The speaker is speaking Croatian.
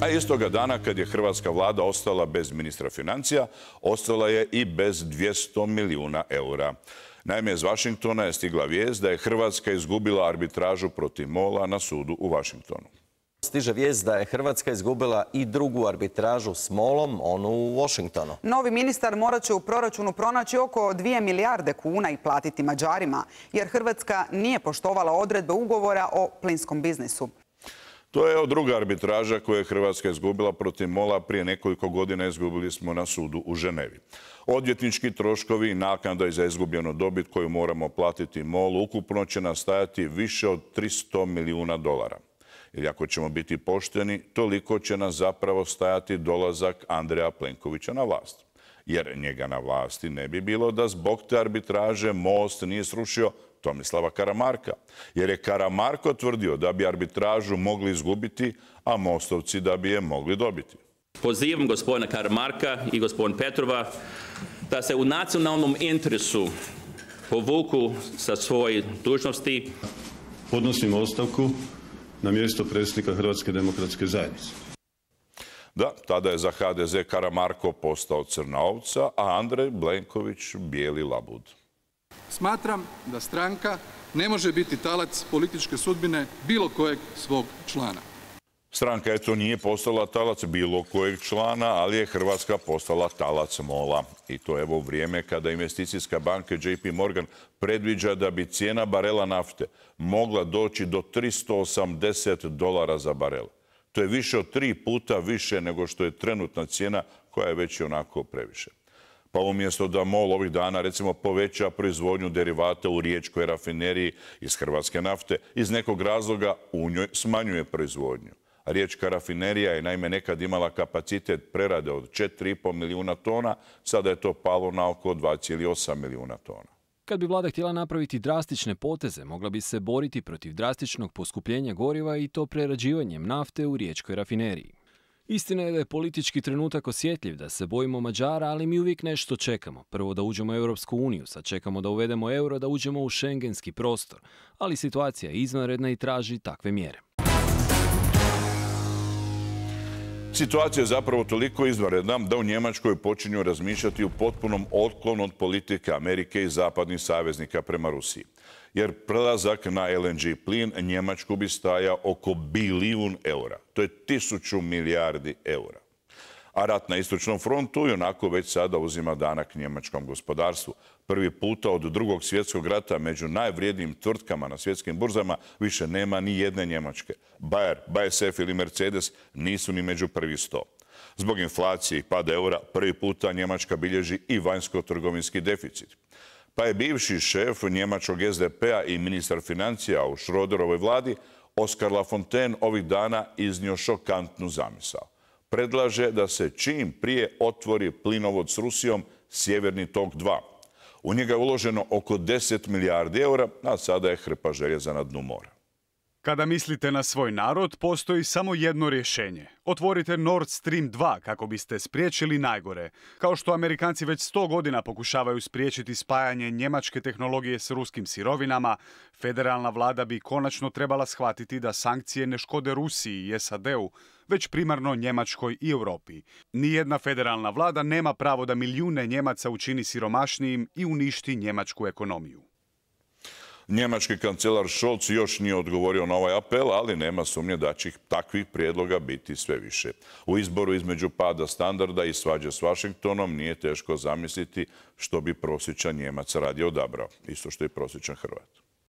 A istoga dana kad je hrvatska vlada ostala bez ministra financija, ostala je i bez 200 milijuna eura. Naime, iz Vašingtona je stigla vijest da je Hrvatska izgubila arbitražu protiv Mola na sudu u Vašingtonu. Stiže vijest da je Hrvatska izgubila i drugu arbitražu s Molom, onu u Washingtonu. Novi ministar morat će u proračunu pronaći oko 2 milijarde kuna i platiti Mađarima, jer Hrvatska nije poštovala odredbe ugovora o plinskom biznisu. To je druga arbitraža koju je Hrvatska izgubila protiv Mola. Prije nekoliko godina izgubili smo na sudu u Ženevi. Odvjetnički troškovi i naknada za izgubljenu dobit koju moramo platiti Molu ukupno će nastajati više od 300 milijuna dolara. Jer ako ćemo biti pošteni, toliko će nam zapravo stajati dolazak Andreja Plenkovića na vlast. Jer njega na vlasti ne bi bilo da zbog te arbitraže Most nije srušio Tomislava Karamarka. Jer je Karamarko tvrdio da bi arbitražu mogli izgubiti, a Mostovci da bi je mogli dobiti. Pozivam gospodina Karamarka i gospodin Petrova da se u nacionalnom interesu povuku sa svoje dužnosti. Podnosim ostavku na mjesto predsjednika Hrvatske demokratske zajednice. Da, tada je za HDZ Karamarko postao crna ovca, a Andrej Blenković bijeli labud. Smatram da stranka ne može biti talac političke sudbine bilo kojeg svog člana. Stranka eto nije postala talac bilo kojeg člana, ali je Hrvatska postala talac mola. I to je evo vrijeme kada investicijska banka JP Morgan predviđa da bi cijena barela nafte mogla doći do 380 dolara za barel. To je više od tri puta više nego što je trenutna cijena koja je već onako previše pa umjesto da MOL ovih dana recimo poveća proizvodnju derivata u riječkoj rafineriji iz hrvatske nafte, iz nekog razloga u njoj smanjuje proizvodnju. Riječka rafinerija je naime nekad imala kapacitet prerade od 4,5 milijuna tona, sada je to palo na oko 2,8 milijuna tona. Kad bi vlada htjela napraviti drastične poteze, mogla bi se boriti protiv drastičnog poskupljenja goriva i to prerađivanjem nafte u riječkoj rafineriji. Istina je da je politički trenutak osjetljiv, da se bojimo Mađara, ali mi uvijek nešto čekamo. Prvo da uđemo u Europsku uniju, sad čekamo da uvedemo euro, da uđemo u šengenski prostor. Ali situacija je izvanredna i traži takve mjere. Situacija je zapravo toliko izvanredna da u Njemačkoj počinju razmišljati u potpunom otklonu od politike Amerike i zapadnih saveznika prema Rusiji. Jer prelazak na LNG plin Njemačku bi staja oko bilijun eura. To je tisuću milijardi eura a rat na istočnom frontu i onako već sada uzima danak njemačkom gospodarstvu. Prvi puta od drugog svjetskog rata među najvrijednijim tvrtkama na svjetskim burzama više nema ni jedne njemačke. Bayer, BSF ili Mercedes nisu ni među prvi sto. Zbog inflacije i pada eura prvi puta Njemačka bilježi i vanjsko-trgovinski deficit. Pa je bivši šef njemačkog SDP-a i ministar financija u Šroderovoj vladi Oskar Lafontaine ovih dana iznio šokantnu zamisao predlaže da se čim prije otvori plinovod s Rusijom Sjeverni tok 2. U njega je uloženo oko 10 milijardi eura, a sada je hrpa željeza na dnu mora. Kada mislite na svoj narod, postoji samo jedno rješenje. Otvorite Nord Stream 2 kako biste spriječili najgore. Kao što Amerikanci već sto godina pokušavaju spriječiti spajanje njemačke tehnologije s ruskim sirovinama, federalna vlada bi konačno trebala shvatiti da sankcije ne škode Rusiji i SAD-u, već primarno Njemačkoj i Europi. Nijedna federalna vlada nema pravo da milijune Njemaca učini siromašnijim i uništi njemačku ekonomiju. Njemački kancelar Scholz još nije odgovorio na ovaj apel, ali nema sumnje da će takvih prijedloga biti sve više. U izboru između pada standarda i svađe s Vašingtonom nije teško zamisliti što bi prosječan Njemac radio odabrao, isto što i prosječan Hrvat.